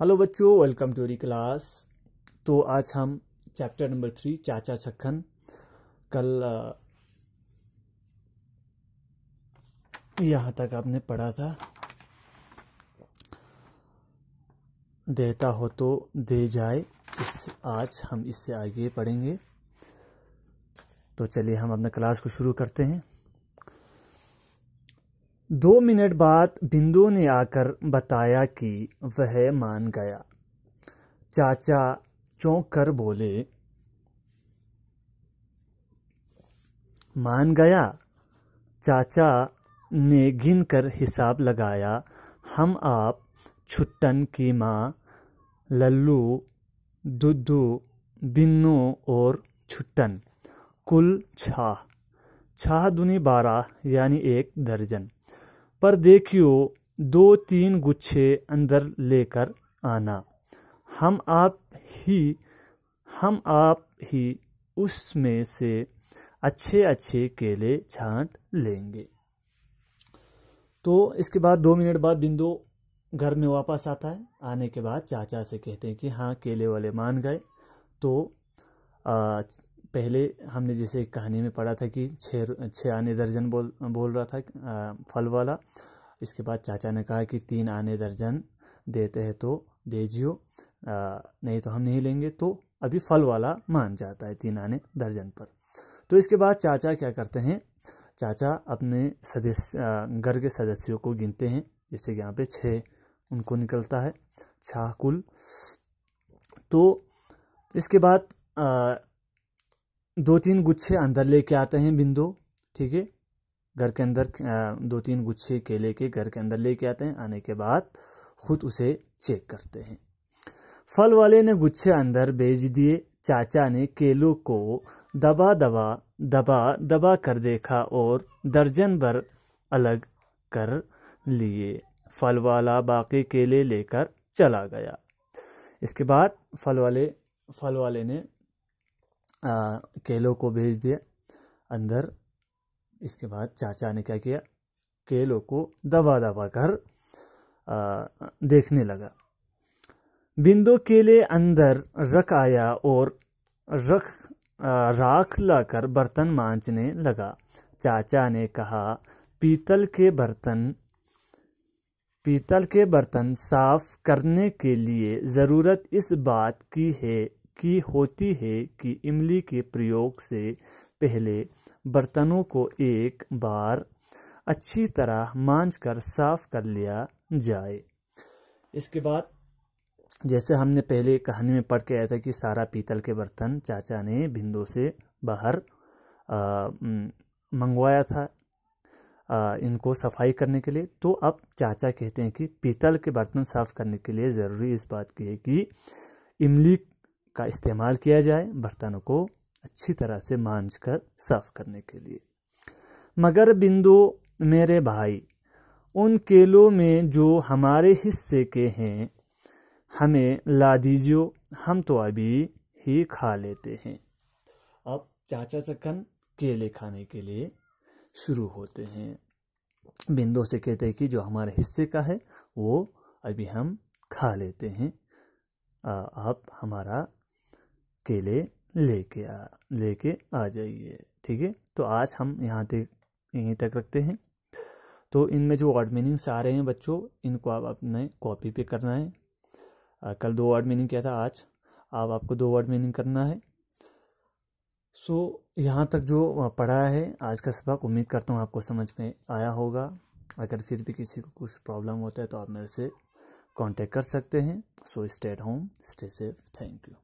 hello बच्चों welcome to री class तो आज हम चैप्टर नंबर थ्री चाचा छक्खन कल यहाँ तक आपने पढ़ा था देता हो तो दे जाए इस आज हम इससे आगे पढ़ेंगे तो चलिए हम अपने क्लास को शुरू करते हैं दो मिनट बाद बिंदु ने आकर बताया कि वह मान गया चाचा चौंक कर बोले मान गया चाचा ने गिन कर हिसाब लगाया हम आप छुट्टन की माँ लल्लू दुद्दू बिन्नू और छुट्टन कुल छः छः दुनी बारह यानी एक दर्जन पर देखियो दो तीन गुच्छे अंदर लेकर आना हम आप ही हम आप ही उसमें से अच्छे अच्छे केले छांट लेंगे तो इसके बाद दो मिनट बाद बिंदु घर में वापस आता है आने के बाद चाचा से कहते हैं कि हाँ केले वाले मान गए तो पहले हमने जैसे एक कहानी में पढ़ा था कि छः छः आने दर्जन बोल बोल रहा था फल वाला इसके बाद चाचा ने कहा कि तीन आने दर्जन देते हैं तो दे जियो नहीं तो हम नहीं लेंगे तो अभी फल वाला मान जाता है तीन आने दर्जन पर तो इसके बाद चाचा क्या करते हैं चाचा अपने सदस्य घर के सदस्यों को गिनते हैं जैसे कि यहाँ पे छः उनको निकलता है छः कुल तो इसके बाद दो तीन गुच्छे अंदर लेके आते हैं बिंदु ठीक है घर के अंदर दो तीन गुच्छे केले के घर के अंदर लेके आते हैं आने के बाद खुद उसे चेक करते हैं फल वाले ने गुच्छे अंदर भेज दिए चाचा ने केलों को दबा दबा दबा दबा कर देखा और दर्जन भर अलग कर लिए फल वाला बाकी केले लेकर चला गया इसके बाद फल वाले फल वाले ने केलों को भेज दिया अंदर इसके बाद चाचा ने क्या किया केलों को दबा दबा कर आ, देखने लगा बिंदु केले अंदर रख आया और रख राख लाकर बर्तन मांझने लगा चाचा ने कहा पीतल के बर्तन पीतल के बर्तन साफ करने के लिए ज़रूरत इस बात की है की होती है कि इमली के प्रयोग से पहले बर्तनों को एक बार अच्छी तरह मांझ कर साफ कर लिया जाए इसके बाद जैसे हमने पहले कहानी में पढ़ के आया था कि सारा पीतल के बर्तन चाचा ने बिंदु से बाहर मंगवाया था आ, इनको सफाई करने के लिए तो अब चाचा कहते हैं कि पीतल के बर्तन साफ करने के लिए ज़रूरी इस बात की है कि इमली का इस्तेमाल किया जाए बर्तनों को अच्छी तरह से मांझ कर साफ करने के लिए मगर बिंदु मेरे भाई उन केलों में जो हमारे हिस्से के हैं हमें ला दीजियो हम तो अभी ही खा लेते हैं अब चाचा चक्कन केले खाने के लिए शुरू होते हैं बिंदु से कहते हैं कि जो हमारे हिस्से का है वो अभी हम खा लेते हैं आप हमारा केले लेके आ लेके आ जाइए ठीक है तो आज हम यहाँ तक यहीं तक रखते हैं तो इनमें जो वर्ड मीनिंग्स आ रहे हैं बच्चों इनको आप अपने कॉपी पे करना है आ, कल दो वर्ड मीनिंग किया था आज आप आपको दो वर्ड मीनिंग करना है सो यहाँ तक जो पढ़ा है आज का सबक उम्मीद करता हूँ आपको समझ में आया होगा अगर फिर भी किसी को कुछ प्रॉब्लम होता है तो आप मेरे से कांटेक्ट कर सकते हैं so stay at home stay safe thank you